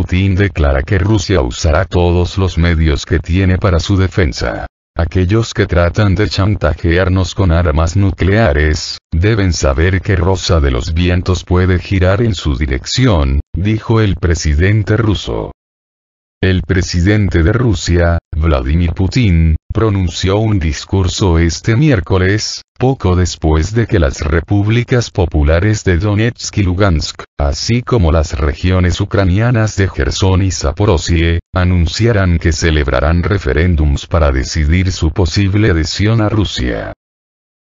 Putin declara que Rusia usará todos los medios que tiene para su defensa. Aquellos que tratan de chantajearnos con armas nucleares, deben saber que Rosa de los Vientos puede girar en su dirección, dijo el presidente ruso. El presidente de Rusia, Vladimir Putin, pronunció un discurso este miércoles, poco después de que las repúblicas populares de Donetsk y Lugansk, así como las regiones ucranianas de Gerson y Saporosie, anunciaran que celebrarán referéndums para decidir su posible adhesión a Rusia.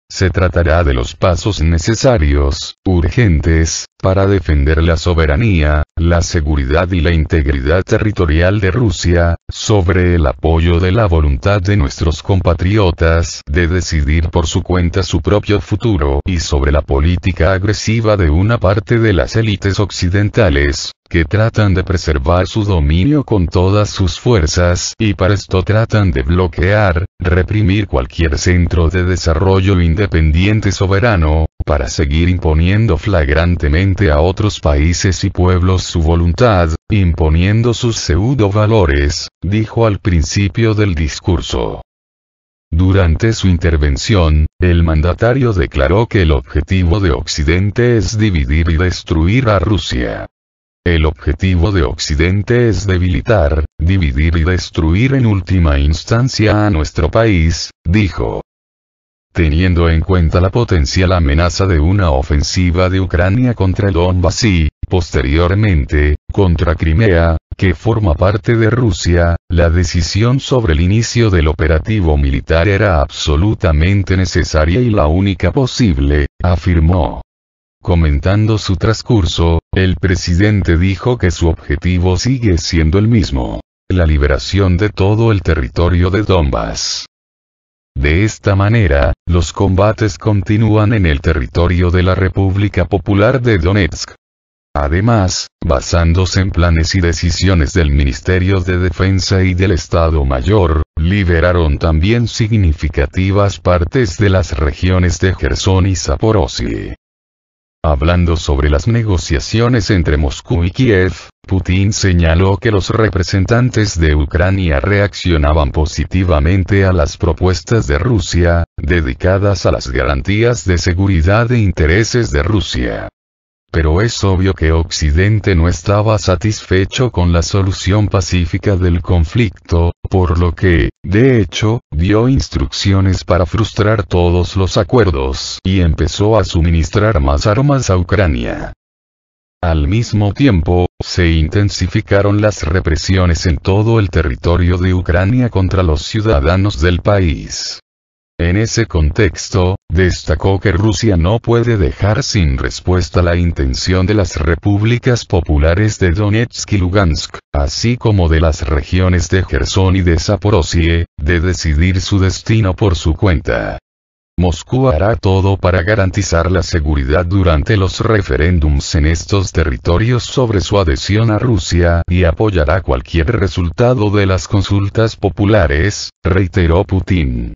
Se tratará de los pasos necesarios, urgentes, para defender la soberanía, la seguridad y la integridad territorial de Rusia, sobre el apoyo de la voluntad de nuestros compatriotas de decidir por su cuenta su propio futuro y sobre la política agresiva de una parte de las élites occidentales, que tratan de preservar su dominio con todas sus fuerzas y para esto tratan de bloquear, reprimir cualquier centro de desarrollo independiente soberano, para seguir imponiendo flagrantemente a otros países y pueblos su voluntad, imponiendo sus pseudo valores, dijo al principio del discurso. Durante su intervención, el mandatario declaró que el objetivo de Occidente es dividir y destruir a Rusia. El objetivo de Occidente es debilitar, dividir y destruir en última instancia a nuestro país, dijo. Teniendo en cuenta la potencial amenaza de una ofensiva de Ucrania contra el Donbass y, posteriormente, contra Crimea, que forma parte de Rusia, la decisión sobre el inicio del operativo militar era absolutamente necesaria y la única posible, afirmó. Comentando su transcurso, el presidente dijo que su objetivo sigue siendo el mismo. La liberación de todo el territorio de Donbass. De esta manera, los combates continúan en el territorio de la República Popular de Donetsk. Además, basándose en planes y decisiones del Ministerio de Defensa y del Estado Mayor, liberaron también significativas partes de las regiones de Gerson y Zaporozhye. Hablando sobre las negociaciones entre Moscú y Kiev, Putin señaló que los representantes de Ucrania reaccionaban positivamente a las propuestas de Rusia, dedicadas a las garantías de seguridad e intereses de Rusia. Pero es obvio que Occidente no estaba satisfecho con la solución pacífica del conflicto, por lo que, de hecho, dio instrucciones para frustrar todos los acuerdos y empezó a suministrar más armas a Ucrania. Al mismo tiempo, se intensificaron las represiones en todo el territorio de Ucrania contra los ciudadanos del país. En ese contexto, destacó que Rusia no puede dejar sin respuesta la intención de las repúblicas populares de Donetsk y Lugansk, así como de las regiones de Gerson y de Saporosie, de decidir su destino por su cuenta. Moscú hará todo para garantizar la seguridad durante los referéndums en estos territorios sobre su adhesión a Rusia y apoyará cualquier resultado de las consultas populares, reiteró Putin.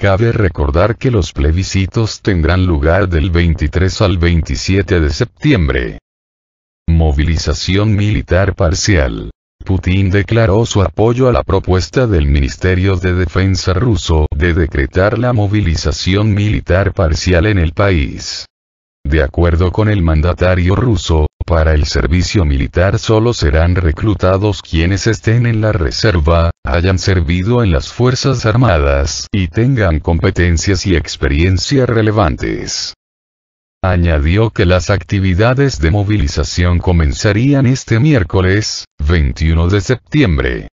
Cabe recordar que los plebiscitos tendrán lugar del 23 al 27 de septiembre. Movilización militar parcial. Putin declaró su apoyo a la propuesta del Ministerio de Defensa ruso de decretar la movilización militar parcial en el país de acuerdo con el mandatario ruso, para el servicio militar solo serán reclutados quienes estén en la reserva, hayan servido en las Fuerzas Armadas y tengan competencias y experiencia relevantes. Añadió que las actividades de movilización comenzarían este miércoles, 21 de septiembre.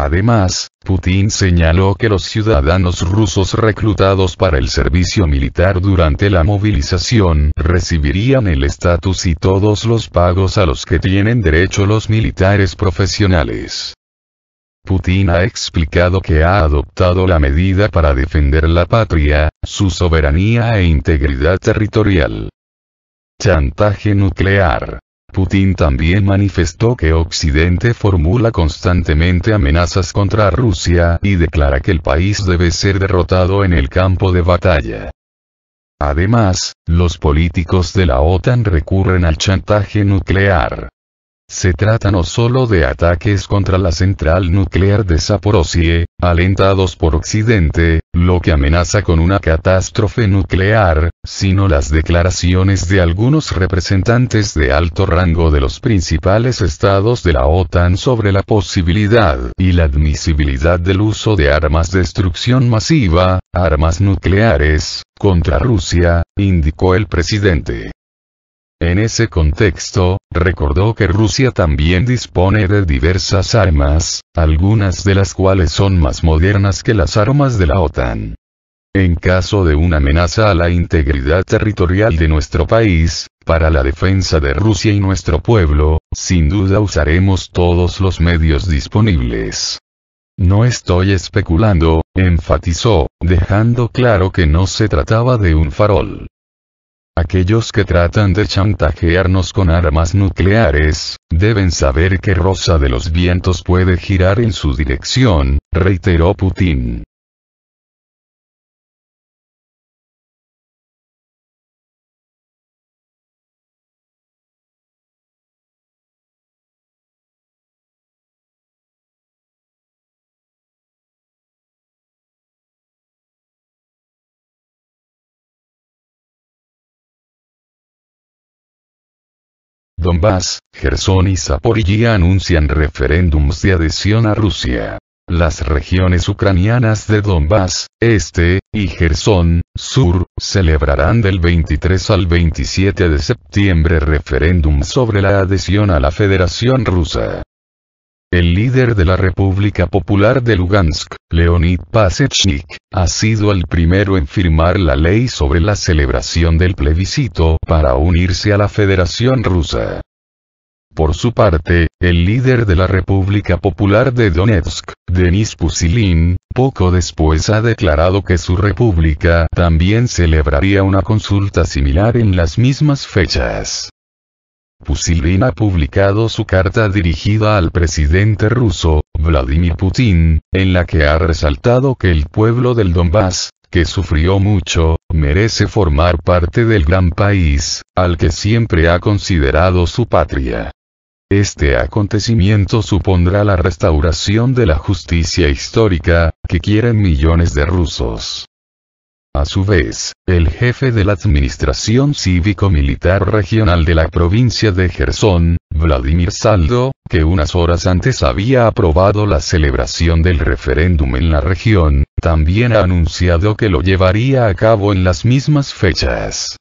Además, Putin señaló que los ciudadanos rusos reclutados para el servicio militar durante la movilización recibirían el estatus y todos los pagos a los que tienen derecho los militares profesionales. Putin ha explicado que ha adoptado la medida para defender la patria, su soberanía e integridad territorial. Chantaje nuclear. Putin también manifestó que Occidente formula constantemente amenazas contra Rusia y declara que el país debe ser derrotado en el campo de batalla. Además, los políticos de la OTAN recurren al chantaje nuclear. Se trata no solo de ataques contra la central nuclear de Saporosie, alentados por Occidente, lo que amenaza con una catástrofe nuclear, sino las declaraciones de algunos representantes de alto rango de los principales estados de la OTAN sobre la posibilidad y la admisibilidad del uso de armas de destrucción masiva, armas nucleares, contra Rusia, indicó el presidente. En ese contexto, recordó que Rusia también dispone de diversas armas, algunas de las cuales son más modernas que las armas de la OTAN. En caso de una amenaza a la integridad territorial de nuestro país, para la defensa de Rusia y nuestro pueblo, sin duda usaremos todos los medios disponibles. No estoy especulando, enfatizó, dejando claro que no se trataba de un farol. Aquellos que tratan de chantajearnos con armas nucleares, deben saber que Rosa de los Vientos puede girar en su dirección, reiteró Putin. Donbass, Gerson y Zaporilla anuncian referéndums de adhesión a Rusia. Las regiones ucranianas de Donbass, Este, y Gerson, Sur, celebrarán del 23 al 27 de septiembre referéndum sobre la adhesión a la Federación Rusa. El líder de la República Popular de Lugansk, Leonid Pasechnik, ha sido el primero en firmar la ley sobre la celebración del plebiscito para unirse a la Federación Rusa. Por su parte, el líder de la República Popular de Donetsk, Denis Pusilin, poco después ha declarado que su república también celebraría una consulta similar en las mismas fechas. Pusilvin ha publicado su carta dirigida al presidente ruso, Vladimir Putin, en la que ha resaltado que el pueblo del Donbass, que sufrió mucho, merece formar parte del gran país, al que siempre ha considerado su patria. Este acontecimiento supondrá la restauración de la justicia histórica, que quieren millones de rusos. A su vez, el jefe de la Administración Cívico-Militar Regional de la provincia de Gerson, Vladimir Saldo, que unas horas antes había aprobado la celebración del referéndum en la región, también ha anunciado que lo llevaría a cabo en las mismas fechas.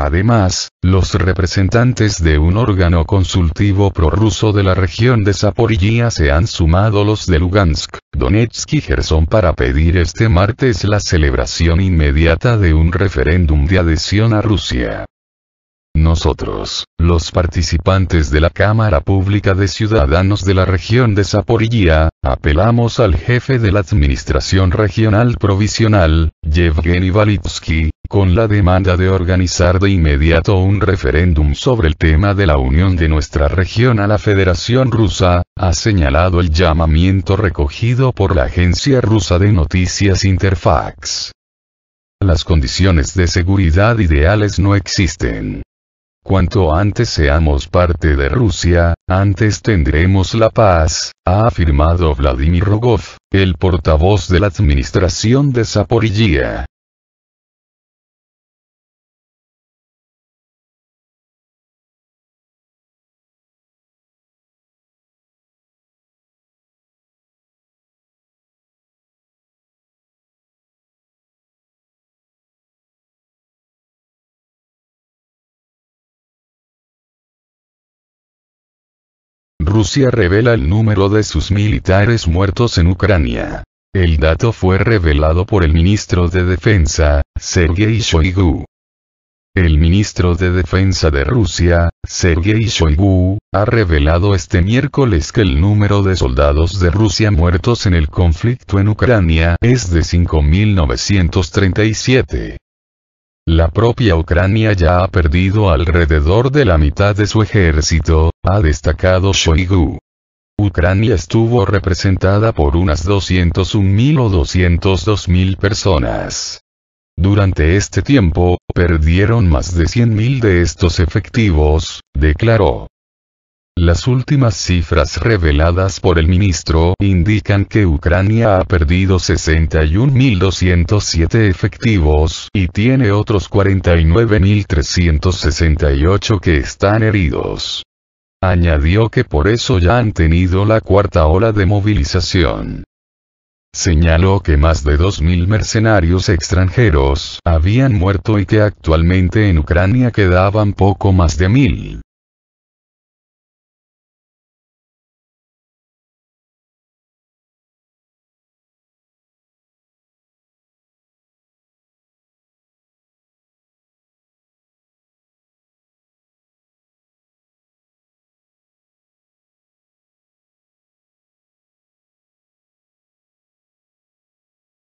Además, los representantes de un órgano consultivo prorruso de la región de Zaporilla se han sumado los de Lugansk, Donetsk y Gerson para pedir este martes la celebración inmediata de un referéndum de adhesión a Rusia. Nosotros, los participantes de la Cámara Pública de Ciudadanos de la región de Zaporilla, apelamos al jefe de la Administración Regional Provisional, Yevgeny Balitsky con la demanda de organizar de inmediato un referéndum sobre el tema de la unión de nuestra región a la Federación Rusa, ha señalado el llamamiento recogido por la agencia rusa de noticias Interfax. Las condiciones de seguridad ideales no existen. Cuanto antes seamos parte de Rusia, antes tendremos la paz, ha afirmado Vladimir Rogov, el portavoz de la administración de Zaporizhia. Rusia revela el número de sus militares muertos en Ucrania. El dato fue revelado por el ministro de Defensa, Sergei Shoigu. El ministro de Defensa de Rusia, Sergei Shoigu, ha revelado este miércoles que el número de soldados de Rusia muertos en el conflicto en Ucrania es de 5.937. La propia Ucrania ya ha perdido alrededor de la mitad de su ejército, ha destacado Shoigu. Ucrania estuvo representada por unas 201.000 o 202.000 personas. Durante este tiempo, perdieron más de 100.000 de estos efectivos, declaró. Las últimas cifras reveladas por el ministro indican que Ucrania ha perdido 61.207 efectivos y tiene otros 49.368 que están heridos. Añadió que por eso ya han tenido la cuarta ola de movilización. Señaló que más de 2.000 mercenarios extranjeros habían muerto y que actualmente en Ucrania quedaban poco más de 1.000.